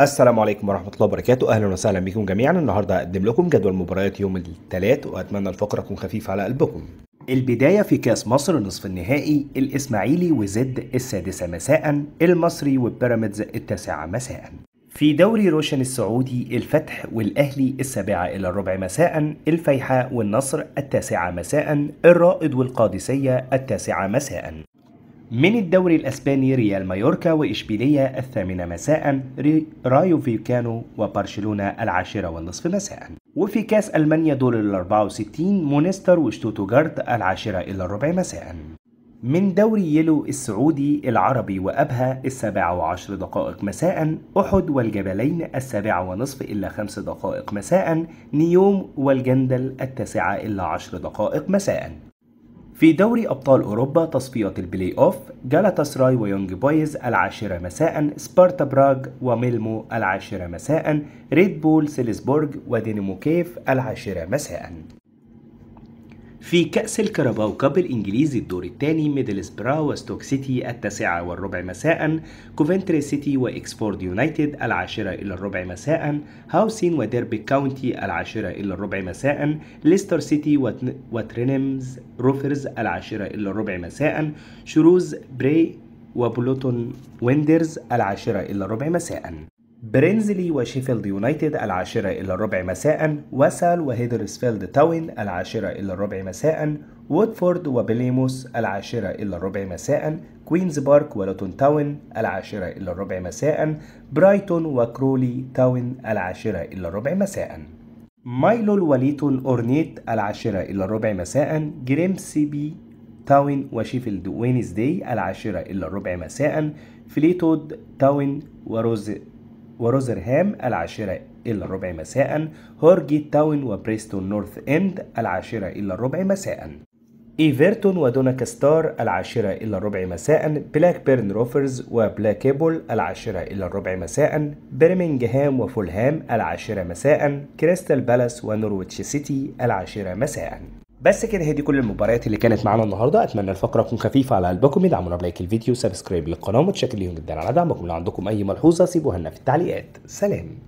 السلام عليكم ورحمة الله وبركاته أهلا وسهلا بكم جميعا النهاردة هقدم لكم جدول مباريات يوم الثلاث وأتمنى الفقرة تكون خفيفة على قلبكم البداية في كأس مصر نصف النهائي الإسماعيلي وزد السادسة مساء المصري وبيراميدز التاسعة مساء في دوري روشن السعودي الفتح والأهلي السابعة إلى الربع مساء الفيحاء والنصر التاسعة مساء الرائد والقادسية التاسعة مساء من الدوري الأسباني ريال مايوركا وإشبيلية الثامنة مساء رايو فيكانو وبرشلونة العاشرة والنصف مساء وفي كأس ألمانيا دور ال 64 مونستر وشتوتغارت العاشرة إلى الربع مساء من دوري يلو السعودي العربي وأبها السابعة وعشر دقائق مساء أحد والجبلين السابعة ونصف إلا خمس دقائق مساء نيوم والجندل التاسعة إلا عشر دقائق مساء في دوري أبطال أوروبا تصفيات البلاي أوف جالاتا سراي ويونج بويز العاشرة مساء سبارتا براغ وميلمو العاشرة مساء ريد بول سيلسبورغ ودينامو كيف العاشرة مساء في كأس الكاراباو كاب الإنجليزي الدور الثاني برا وستوك سيتي التاسعة والربع مساء كوفنتري سيتي وإكسفورد يونايتد العاشرة إلى الربع مساء هاوسين وديربي كاونتي العاشرة إلى الربع مساء ليستر سيتي وترينمز روفرز العاشرة إلى الربع مساء شروز بري وبلوتون ويندرز العاشرة إلى الربع مساء برينزلي وشيفيلد يونايتد العاشرة إلى الربع مساء وسال وهيدرسفيلد تاون العاشرة إلى الربع مساء وودفورد وبليموس العاشرة إلى الربع مساء كوينز بارك ولوتون تاون العاشرة إلى الربع مساء برايتون وكرولي تاون العاشرة إلى الربع مساء مايلو وليتون أورنيت العاشرة إلى الربع مساء جريم تاون وشيفيلد وينزداي العاشرة إلى الربع مساء فليتود تاون وروز وروزرهام العاشرة إلى الربع مساء هورجي تاون وبريستون نورث إند العاشرة إلى الربع مساء إيفرتون ودوناكستار العاشرة إلى الربع مساء بلاك بيرن روفرز وبلاك وبلاكيبول العاشرة إلى الربع مساء برمنجهام وفولهام العاشرة مساء كريستال بالاس ونورويتش سيتي العاشرة مساء بس كده هي دي كل المباريات اللي كانت معانا النهارده اتمنى الفقره تكون خفيفه على قلبكم ادعمونا بلايك الفيديو سبسكرايب للقناه متشكر ليهم جدا على دعمكم لو عندكم اي ملحوظه سيبوها لنا في التعليقات سلام